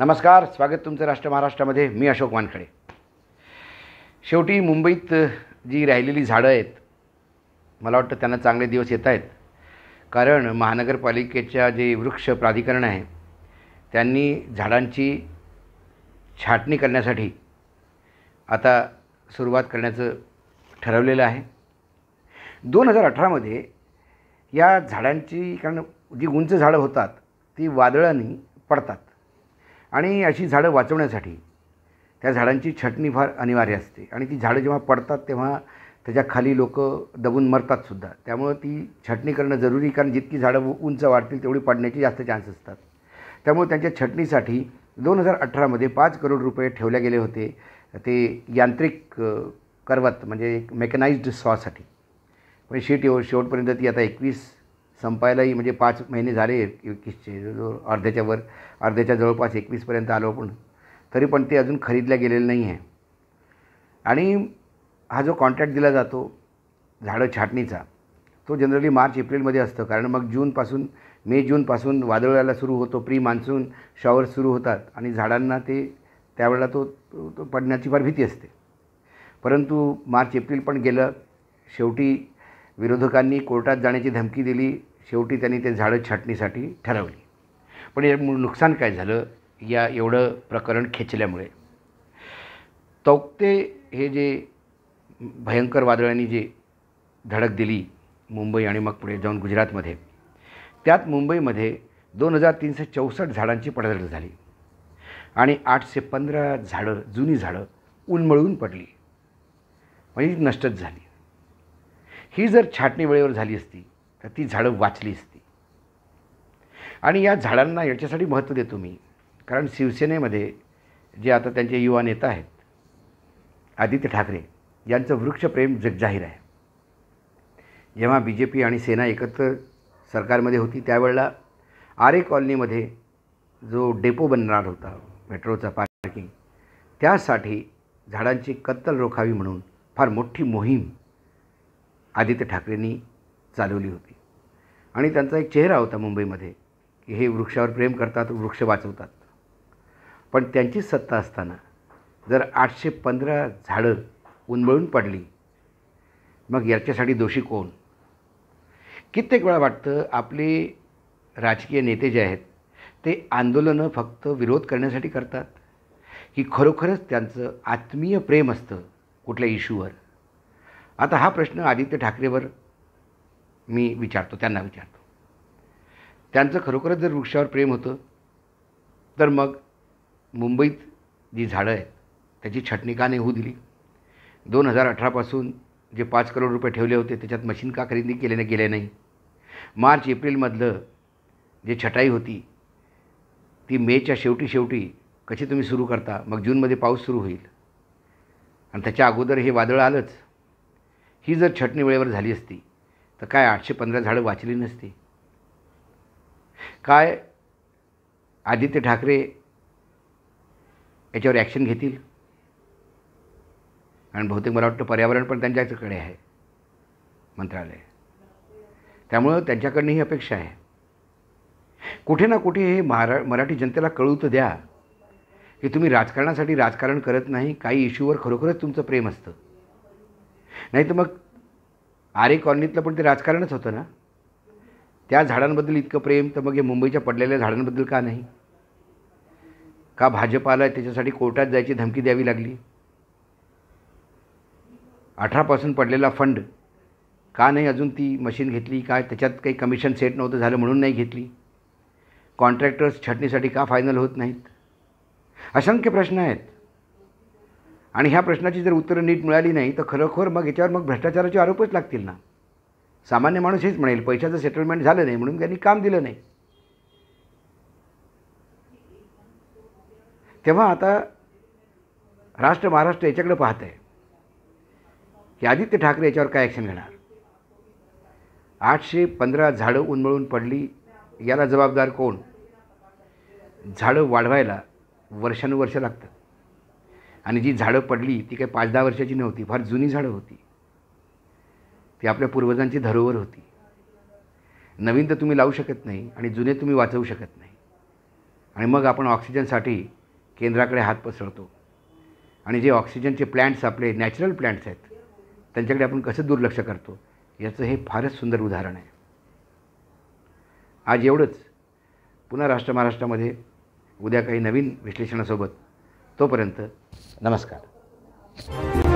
नमस्कार स्वागत तुमचं राष्ट्र महाराष्ट्रामध्ये मी अशोक वानखडे शेवटी मुंबईत जी राहिलेली झाडं आहेत मला वाटतं त्यांना चांगले दिवस येत आहेत कारण महानगरपालिकेच्या जे वृक्ष प्राधिकरण आहे त्यांनी झाडांची छाटणी करण्यासाठी आता सुरुवात करण्याचं ठरवलेलं आहे दोन हजार अठरामध्ये या झाडांची कारण जी उंच झाडं होतात ती वादळांनी पडतात आणि अशी झाडं वाचवण्यासाठी त्या झाडांची छटणी फार अनिवार्य असते आणि ती झाडं जेव्हा पडतात तेव्हा त्याच्या खाली लोक दबून मरतात सुद्धा त्यामुळं ती छटणी करणं जरुरी कारण जितकी झाडं उंच वाढतील तेवढी पडण्याचे जास्त चान्स असतात त्यामुळे त्यांच्या छटणीसाठी दोन हजार अठरामध्ये पाच करोड रुपये ठेवले गेले होते ते यांत्रिक करवत म्हणजे एक मेकनाइज्ड सॉसाठी पण म्हणजे शेवट शेवटपर्यंत ती आता एकवीस संपायलाही म्हणजे पाच महिने झाले एकवीसचे अर्ध्याच्या वर अर्ध्याच्या जवळपास एकवीसपर्यंत आलो पण तरी पण ते अजून खरीदल्या गेलेलं नाही आहे आणि हा जो कॉन्ट्रॅक्ट दिला जातो झाडं छाटणीचा तो जनरली मार्च एप्रिलमध्ये असतं कारण मग जूनपासून मे जूनपासून वादळायला सुरू होतो प्री मान्सून शॉवर सुरू होतात आणि झाडांना ते त्यावेळेला तो, तो, तो पडण्याची फार भीती असते परंतु मार्च एप्रिल पण गेलं शेवटी विरोधकांनी कोर्टात जाण्याची धमकी दिली शेवटी त्यांनी ते झाडं छाटणीसाठी ठरवली पण या नुकसान काय झालं या एवढं प्रकरण खेचल्यामुळे तौक्ते हे जे भयंकर वादळांनी जे धडक दिली मुंबई आणि मग पुढे जाऊन गुजरातमध्ये त्यात मुंबईमध्ये दोन हजार तीनशे चौसष्ट झाडांची पडझड झाली आणि आठशे पंधरा झाडं जुनी झाडं उन्मळून पडली म्हणजे नष्टच झाली ही जर छाटणी वेळेवर झाली असती ती झाडं वाचली असती आणि या झाडांना याच्यासाठी महत्त्व देतो मी कारण शिवसेनेमध्ये जे आता त्यांचे युवा नेता आहेत आदित्य ठाकरे यांचं वृक्षप्रेम जगजाहीर आहे जेव्हा बी जे पी आणि सेना एकत्र सरकारमध्ये होती त्यावेळेला आरे कॉलनीमध्ये जो डेपो बनणार होता मेट्रोचा पार्किंग त्यासाठी झाडांची कत्तल रोखावी म्हणून फार मोठी मोहीम आदित्य ठाकरेंनी चालवली होती आणि त्यांचा एक चेहरा होता मुंबईमध्ये की हे वृक्षावर प्रेम करतात वृक्ष वाचवतात पण त्यांचीच सत्ता असताना जर आठशे पंधरा झाडं उन्मळून पडली मग याच्यासाठी दोषी कोण कित्येक वेळा वाटतं आपले राजकीय नेते जे आहेत ते आंदोलनं फक्त विरोध करण्यासाठी करतात की खरोखरच त्यांचं आत्मीय प्रेम असतं कुठल्या इश्यूवर आता हा प्रश्न आदित्य ठाकरेवर मी विचारतो त्यांना विचारतो त्यांचं खरोखरच जर वृक्षावर प्रेम होतं तर मग मुंबईत जी झाडं आहेत त्याची छटणी का नाही होऊ दिली दोन हजार अठरापासून जे पाच करोड रुपये ठेवले होते त्याच्यात मशीन का खरेदी केले नाही गेले नाही मार्च एप्रिलमधलं जे छटाई होती ती मेच्या शेवटी शेवटी कशी तुम्ही सुरू करता मग जूनमध्ये पाऊस सुरू होईल आणि त्याच्या अगोदर हे वादळ आलंच ही जर छटणी वेळेवर झाली असती तर काय आठशे पंधरा झाडं वाचली नसती काय आदित्य ठाकरे याच्यावर ॲक्शन घेतील आणि बहुतेक मला वाटतं पर्यावरण पण त्यांच्याकडे आहे मंत्रालय त्यामुळं त्यांच्याकडनं ही अपेक्षा आहे कुठे ना कुठे हे महारा मराठी जनतेला कळू तर द्या की तुम्ही राजकारणासाठी राजकारण करत नाही काही इश्यूवर खरोखरच तुमचं प्रेम असतं नाही तर मग आरे कॉलनीतलं पण ते राजकारणच होतं ना त्या झाडांबद्दल इतकं प्रेम तर मग हे मुंबईच्या पडलेल्या झाडांबद्दल का नाही का भाजपाला त्याच्यासाठी कोर्टात जायची धमकी द्यावी लागली अठरापासून पडलेला फंड का नाही अजून ती मशीन घेतली काय त्याच्यात काही कमिशन सेट नव्हतं झालं म्हणून नाही घेतली कॉन्ट्रॅक्टर्स छटणीसाठी का फायनल होत नाहीत असंख्य प्रश्न आहेत आणि ह्या प्रश्नाची जर उत्तरं नीट मिळाली नाही तर खरोखर मग याच्यावर मग भ्रष्टाचाराचे आरोपच लागतील ना सामान्य माणूस हेच म्हणेल पैशाचं सेटलमेंट झालं नाही म्हणून त्यांनी काम दिलं नाही तेव्हा आता राष्ट्र महाराष्ट्र याच्याकडे पाहत आहे की आदित्य ठाकरे याच्यावर काय ॲक्शन घेणार आठशे पंधरा झाडं उन्मळून पडली याला जबाबदार कोण झाडं वाढवायला वर्षानुवर्ष लागतं आणि जी झाडं पडली ती काही पाच दहा वर्षाची नव्हती फार जुनी झाडं होती ती आपल्या पूर्वजांची धरोहर होती नवीन तर तुम्ही लावू शकत नाही आणि जुने तुम्ही वाचवू शकत नाही आणि मग आपण ऑक्सिजनसाठी केंद्राकडे हात पसरतो आणि जे ऑक्सिजनचे प्लॅन्ट्स आपले नॅचरल प्लॅन्ट्स आहेत त्यांच्याकडे आपण कसं दुर्लक्ष करतो याचं हे फारच सुंदर उदाहरण आहे आज एवढंच पुन्हा राष्ट्र महाराष्ट्रामध्ये उद्या काही नवीन विश्लेषणासोबत तोपर्यंत नमस्कार